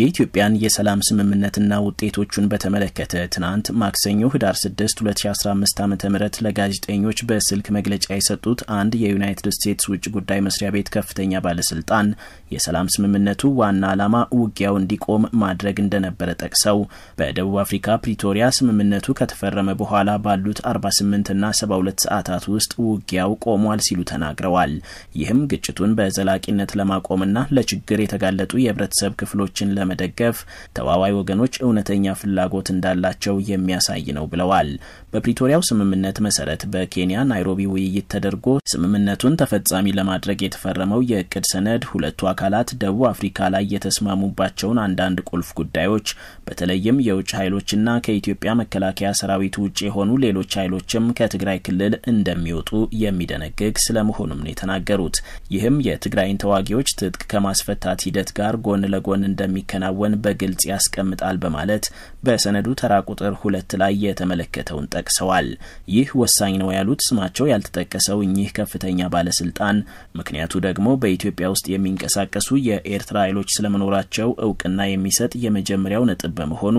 የኢትዮጵያን የሰላም ስምምነትና ውጤቶቹን በተመለከተ ትናንት ማክሰኞ ህዳር 6 2015 ዓ ም ለጋዜጠኞች በስልክ መግለጫ የሰጡት አንድ የዩናይትድ ስቴትስ ውጭ ጉዳይ መስሪያ ቤት ከፍተኛ ባለስልጣን የሰላም ስምምነቱ ዋና ዓላማ ውጊያው እንዲቆም ማድረግ እንደነበረ ጠቅሰው በደቡብ አፍሪካ ፕሪቶሪያ ስምምነቱ ከተፈረመ በኋላ ባሉት 48ና 72 ሰዓታት ውስጥ ውጊያው ቆሟል ሲሉ ተናግረዋል። ይህም ግጭቱን በዘላቂነት ለማቆምና ለችግር የተጋለጡ የህብረተሰብ ክፍሎችን ለመደገፍ ተዋዋይ ወገኖች እውነተኛ ፍላጎት እንዳላቸው የሚያሳይ ነው ብለዋል። በፕሪቶሪያው ስምምነት መሰረት በኬንያ ናይሮቢ ውይይት ተደርጎ ስምምነቱን ተፈጻሚ ለማድረግ የተፈረመው የእቅድ ሰነድ ሁለቱ አካላት ደቡብ አፍሪካ ላይ የተስማሙባቸውን አንዳንድ ቁልፍ ጉዳዮች በተለይም የውጭ ኃይሎችና ከኢትዮጵያ መከላከያ ሰራዊት ውጭ የሆኑ ሌሎች ኃይሎችም ከትግራይ ክልል እንደሚወጡ የሚደነግግ ስለመሆኑም ነው የተናገሩት። ይህም የትግራይን ተዋጊዎች ትጥቅ ከማስፈታት ሂደት ጋር ጎን ለጎን እንደሚከ እንደሚከናወን በግልጽ ያስቀምጣል በማለት በሰነዱ ተራ ቁጥር ሁለት ላይ የተመለከተውን ጠቅሰዋል። ይህ ወሳኝ ነው ያሉት ስማቸው ያልተጠቀሰው እኚህ ከፍተኛ ባለስልጣን ምክንያቱ ደግሞ በኢትዮጵያ ውስጥ የሚንቀሳቀሱ የኤርትራ ኃይሎች ስለመኖራቸው እውቅና የሚሰጥ የመጀመሪያው ነጥብ በመሆኑ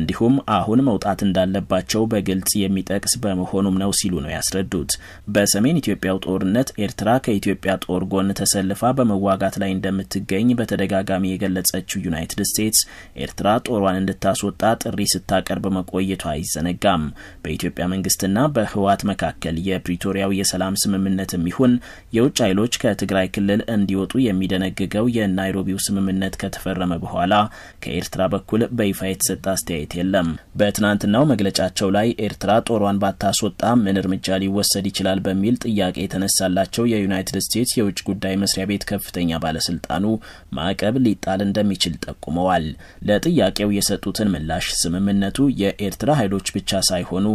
እንዲሁም አሁን መውጣት እንዳለባቸው በግልጽ የሚጠቅስ በመሆኑም ነው ሲሉ ነው ያስረዱት። በሰሜን ኢትዮጵያው ጦርነት ኤርትራ ከኢትዮጵያ ጦር ጎን ተሰልፋ በመዋጋት ላይ እንደምትገኝ በተደጋጋሚ የገለጸችው ዩናይትድ ዩናይትድ ስቴትስ ኤርትራ ጦሯን እንድታስወጣ ጥሪ ስታቀርብ መቆየቷ አይዘነጋም። በኢትዮጵያ መንግስትና በህወሓት መካከል የፕሪቶሪያው የሰላም ስምምነት የሚሆን የውጭ ኃይሎች ከትግራይ ክልል እንዲወጡ የሚደነግገው የናይሮቢው ስምምነት ከተፈረመ በኋላ ከኤርትራ በኩል በይፋ የተሰጠ አስተያየት የለም። በትናንትናው መግለጫቸው ላይ ኤርትራ ጦሯን ባታስወጣ ምን እርምጃ ሊወሰድ ይችላል በሚል ጥያቄ የተነሳላቸው የዩናይትድ ስቴትስ የውጭ ጉዳይ መስሪያ ቤት ከፍተኛ ባለስልጣኑ ማዕቀብ ሊጣል እንደሚችል ጠቁ ጠቁመዋል። ለጥያቄው የሰጡትን ምላሽ ስምምነቱ የኤርትራ ኃይሎች ብቻ ሳይሆኑ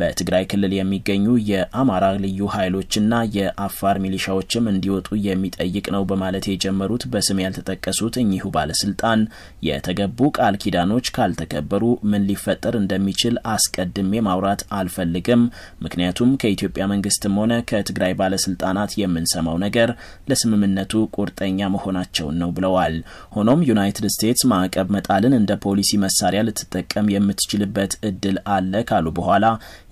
በትግራይ ክልል የሚገኙ የአማራ ልዩ ኃይሎችና የአፋር ሚሊሻዎችም እንዲወጡ የሚጠይቅ ነው በማለት የጀመሩት በስም ያልተጠቀሱት እኚሁ ባለስልጣን የተገቡ ቃል ኪዳኖች ካልተከበሩ ምን ሊፈጠር እንደሚችል አስቀድሜ ማውራት አልፈልግም፣ ምክንያቱም ከኢትዮጵያ መንግስትም ሆነ ከትግራይ ባለስልጣናት የምንሰማው ነገር ለስምምነቱ ቁርጠኛ መሆናቸውን ነው ብለዋል። ሆኖም ዩናይትድ ስቴትስ ስቴትስ ማዕቀብ መጣልን እንደ ፖሊሲ መሳሪያ ልትጠቀም የምትችልበት እድል አለ ካሉ በኋላ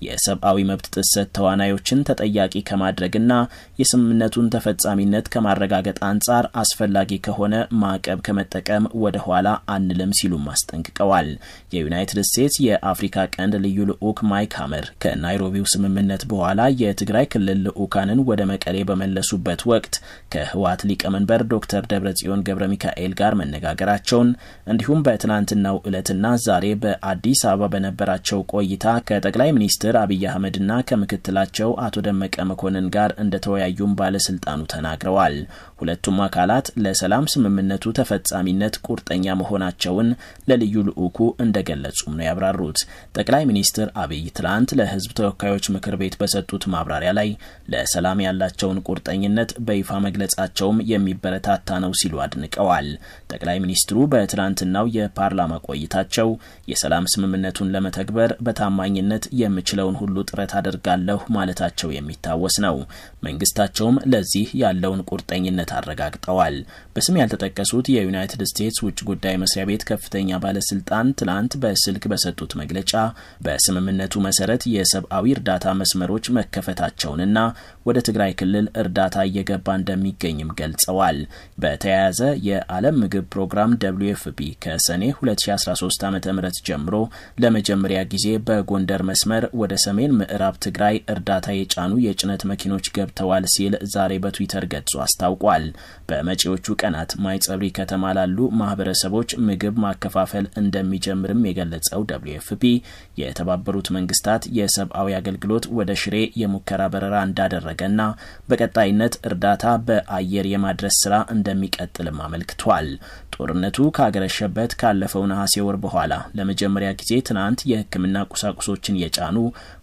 የሰብአዊ መብት ጥሰት ተዋናዮችን ተጠያቂ ከማድረግና የስምምነቱን ተፈጻሚነት ከማረጋገጥ አንጻር አስፈላጊ ከሆነ ማዕቀብ ከመጠቀም ወደ ኋላ አንልም ሲሉም አስጠንቅቀዋል። የዩናይትድ ስቴትስ የአፍሪካ ቀንድ ልዩ ልዑክ ማይክ ሀመር ከናይሮቢው ስምምነት በኋላ የትግራይ ክልል ልዑካንን ወደ መቀሌ በመለሱበት ወቅት ከህወሓት ሊቀመንበር ዶክተር ደብረጽዮን ገብረ ሚካኤል ጋር መነጋገራቸውን መሆናቸውን እንዲሁም በትናንትናው ዕለትና ዛሬ በአዲስ አበባ በነበራቸው ቆይታ ከጠቅላይ ሚኒስትር አብይ አህመድና ከምክትላቸው አቶ ደመቀ መኮንን ጋር እንደተወያዩም ባለስልጣኑ ተናግረዋል። ሁለቱም አካላት ለሰላም ስምምነቱ ተፈጻሚነት ቁርጠኛ መሆናቸውን ለልዩ ልዑኩ እንደገለጹም ነው ያብራሩት። ጠቅላይ ሚኒስትር አብይ ትላንት ለህዝብ ተወካዮች ምክር ቤት በሰጡት ማብራሪያ ላይ ለሰላም ያላቸውን ቁርጠኝነት በይፋ መግለጻቸውም የሚበረታታ ነው ሲሉ አድንቀዋል። ጠቅላይ ሚኒስትሩ በ በትላንትናው የፓርላማ ቆይታቸው የሰላም ስምምነቱን ለመተግበር በታማኝነት የምችለውን ሁሉ ጥረት አድርጋለሁ ማለታቸው የሚታወስ ነው። መንግስታቸውም ለዚህ ያለውን ቁርጠኝነት አረጋግጠዋል። በስም ያልተጠቀሱት የዩናይትድ ስቴትስ ውጭ ጉዳይ መስሪያ ቤት ከፍተኛ ባለስልጣን ትናንት በስልክ በሰጡት መግለጫ በስምምነቱ መሰረት የሰብአዊ እርዳታ መስመሮች መከፈታቸውንና ወደ ትግራይ ክልል እርዳታ እየገባ እንደሚገኝም ገልጸዋል። በተያያዘ የዓለም ምግብ ፕሮግራም ደብልዩ ከሰኔ 2013 ዓ ም ጀምሮ ለመጀመሪያ ጊዜ በጎንደር መስመር ወደ ሰሜን ምዕራብ ትግራይ እርዳታ የጫኑ የጭነት መኪኖች ገብተዋል ሲል ዛሬ በትዊተር ገጹ አስታውቋል። በመጪዎቹ ቀናት ማይጸብሪ ከተማ ላሉ ማህበረሰቦች ምግብ ማከፋፈል እንደሚጀምርም የገለጸው ደብልዩ የተባበሩት መንግስታት የሰብአዊ አገልግሎት ወደ ሽሬ የሙከራ በረራ እንዳደረገና በቀጣይነት እርዳታ በአየር የማድረስ ስራ እንደሚቀጥልም አመልክቷል። ጦርነቱ ካገረሸበት ካለፈው ነሐሴ ወር በኋላ ለመጀመሪያ ጊዜ ትናንት የሕክምና ቁሳቁሶችን የጫኑ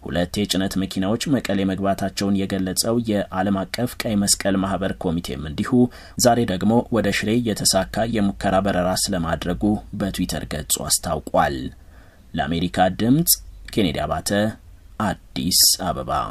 ሁለት የጭነት መኪናዎች መቀሌ መግባታቸውን የገለጸው የዓለም አቀፍ ቀይ መስቀል ማህበር ኮሚቴም እንዲሁ ዛሬ ደግሞ ወደ ሽሬ የተሳካ የሙከራ በረራ ስለማድረጉ በትዊተር ገጹ አስታውቋል። ለአሜሪካ ድምፅ ኬኔዲ አባተ አዲስ አበባ